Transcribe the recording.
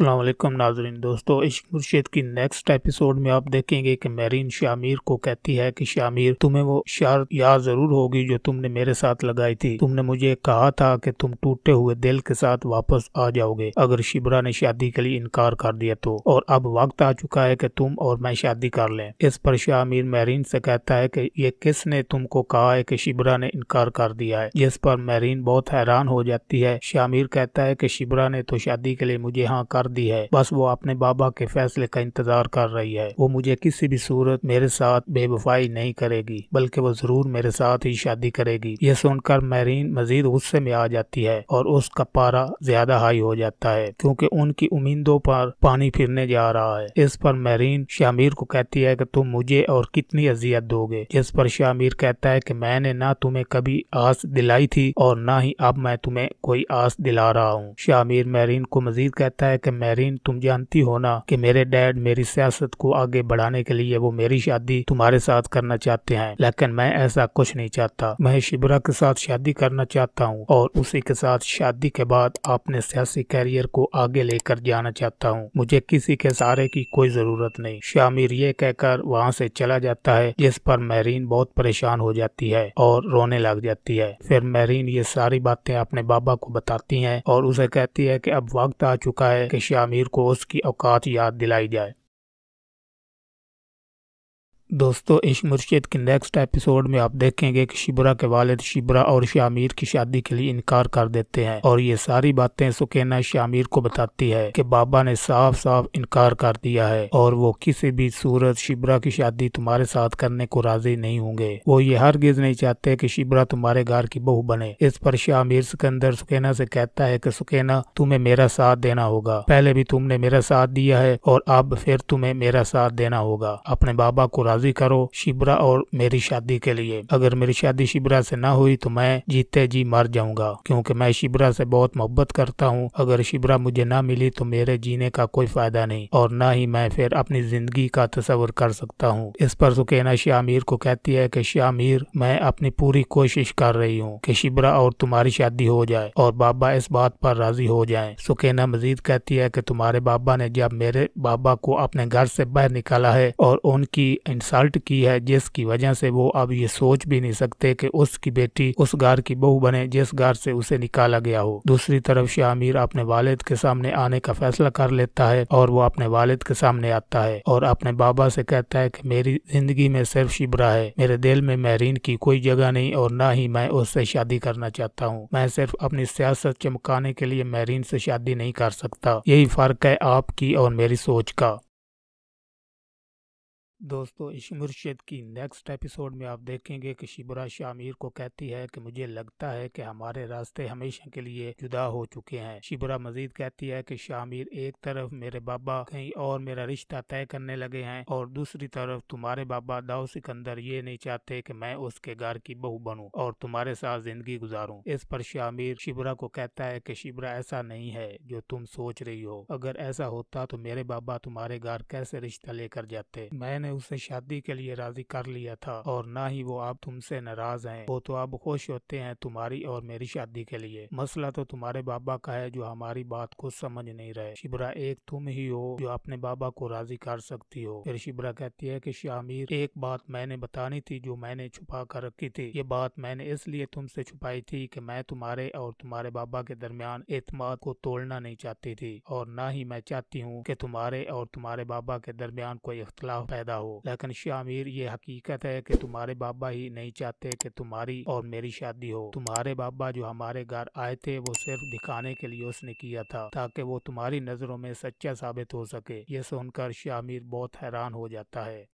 वालेकुम नाजरीन दोस्तों इश्क मुर्शिद की नेक्स्ट एपिसोड में आप देखेंगे कि मेरीन शामिर को कहती है कि शामिर तुम्हें वो शार याद जरूर होगी जो तुमने मेरे साथ लगाई थी तुमने मुझे कहा था कि तुम टूटे हुए दिल के साथ वापस आ जाओगे अगर शिबरा ने शादी के लिए इनकार कर दिया तो और अब वक्त आ चुका है की तुम और मैं शादी कर ले इस पर शामिर मेरीन से कहता है की ये किसने तुमको कहा है की शिबरा ने इनकार कर दिया है जिस पर मेरीन बहुत हैरान हो जाती है शामिर कहता है की शिबरा ने तो शादी के लिए मुझे यहाँ कर दी है बस वो अपने बाबा के फैसले का इंतजार कर रही है वो मुझे किसी भी सूरत मेरे साथ बेवफाई नहीं करेगी बल्कि वो जरूर मेरे साथ ही शादी करेगी ये सुनकर मेरीन मजीद गुस्से में आ जाती है और उसका पारा ज्यादा हाई हो जाता है क्योंकि उनकी उम्मीदों पर पानी फिरने जा रहा है इस पर मेरीन शामिर को कहती है कि तुम मुझे और कितनी अजियत दोगे जिस पर शामिर कहता है कि मैंने ना तुम्हें कभी आस दिलाई थी और ना ही अब मैं तुम्हें कोई आस दिला रहा हूँ शामिर मेरीन को मजीद कहता है कि महरीन तुम जानती हो ना कि मेरे डैड मेरी सियासत को आगे बढ़ाने के लिए वो मेरी शादी तुम्हारे साथ करना चाहते हैं लेकिन मैं ऐसा कुछ नहीं चाहता मैं शिबरा के साथ शादी करना चाहता हूँ और उसी के साथ शादी के बाद अपने सियासी कैरियर को आगे लेकर जाना चाहता हूँ मुझे किसी के सहारे की कोई जरूरत नहीं शामिर ये कहकर वहाँ से चला जाता है जिस पर महरीन बहुत परेशान हो जाती है और रोने लग जाती है फिर मेहरीन ये सारी बातें अपने बाबा को बताती है और उसे कहती है की अब वक्त आ चुका है कि शामिर को उसकी औकात याद दिलाई जाए दोस्तों इश मुर्शिद के नेक्स्ट एपिसोड में आप देखेंगे कि शिबरा के वालिद शिबरा और शामिर की शादी के लिए इनकार कर देते हैं और ये सारी बातें सुकेना शामिर को बताती है कि बाबा ने साफ साफ इनकार कर दिया है और वो किसी भी सूरत शिबरा की शादी तुम्हारे साथ करने को राजी नहीं होंगे वो ये गिज नहीं चाहते की शिबरा तुम्हारे घर की बहू बने इस पर शामिर सिकंदर सुकेना से कहता है की सुकेना तुम्हें मेरा साथ देना होगा पहले भी तुमने मेरा साथ दिया है और अब फिर तुम्हें मेरा साथ देना होगा अपने बाबा को राजी करो शिबरा और मेरी शादी के लिए अगर मेरी शादी शिबरा से ना हुई तो मैं जीते जी मर जाऊंगा क्योंकि मैं शिबरा से बहुत मोहब्बत करता हूँ अगर शिबरा मुझे ना मिली तो मेरे जीने का कोई फायदा नहीं और ना ही मैं फिर अपनी जिंदगी का तस्वर कर सकता हूँ इस पर सुकेना शामीर को कहती है की शामीर मैं अपनी पूरी कोशिश कर रही हूँ की शिबरा और तुम्हारी शादी हो जाए और बाबा इस बात पर राजी हो जाए सुकेना मजीद कहती है की तुम्हारे बाबा ने जब मेरे बाबा को अपने घर से बाहर निकाला है और उनकी असल्ट की है जिसकी वजह से वो अब ये सोच भी नहीं सकते कि उसकी बेटी उस गार की बहू बने जिस गार से उसे निकाला गया हो दूसरी तरफ शाह अमीर अपने वालिद के सामने आने का फैसला कर लेता है और वो अपने वालिद के सामने आता है और अपने बाबा से कहता है कि मेरी जिंदगी में सिर्फ शिबरा है मेरे दिल में महरीन की कोई जगह नहीं और ना ही मैं उससे शादी करना चाहता हूँ मैं सिर्फ अपनी सियासत चमकाने के लिए महरीन से शादी नहीं कर सकता यही फर्क है आपकी और मेरी सोच का दोस्तों इस मुर्शद की नेक्स्ट एपिसोड में आप देखेंगे कि शिबरा शामिर को कहती है कि मुझे लगता है कि हमारे रास्ते हमेशा के लिए जुदा हो चुके हैं शिबरा मजीद कहती है कि शामिर एक तरफ मेरे बाबा कहीं और मेरा रिश्ता तय करने लगे हैं और दूसरी तरफ तुम्हारे बाबा दाऊ सिकंदर ये नहीं चाहते कि मैं उसके घर की बहू बनूँ और तुम्हारे साथ जिंदगी गुजारूँ इस पर शामिर शिबरा को कहता है कि शिबरा ऐसा नहीं है जो तुम सोच रही हो अगर ऐसा होता तो मेरे बाबा तुम्हारे घर कैसे रिश्ता लेकर जाते मैंने तुमने उसे शादी के लिए राजी कर लिया था और न ही वो आप तुमसे नाराज हैं वो तो अब खुश होते हैं तुम्हारी और मेरी शादी के लिए मसला तो तुम्हारे बाबा का है जो हमारी बात को समझ नहीं रहे शिबरा एक तुम ही हो जो अपने बाबा को राजी कर सकती हो फिर शिबरा कहती है की शामिर एक बात मैंने बतानी थी जो मैंने छुपा कर रखी थी ये बात मैंने इसलिए तुमसे छुपाई थी कि मैं तुम्हारे और तुम्हारे बाबा के दरमियान एतमाद को तोड़ना नहीं चाहती थी और ना ही मैं चाहती हूँ कि तुम्हारे और तुम्हारे बाबा के दरमियान कोई इख्तलाफ पैदा हो लेकिन शामिर ये हकीकत है कि तुम्हारे बाबा ही नहीं चाहते कि तुम्हारी और मेरी शादी हो तुम्हारे बाबा जो हमारे घर आए थे वो सिर्फ दिखाने के लिए उसने किया था ताकि वो तुम्हारी नजरों में सच्चा साबित हो सके ये सुनकर शामिर बहुत हैरान हो जाता है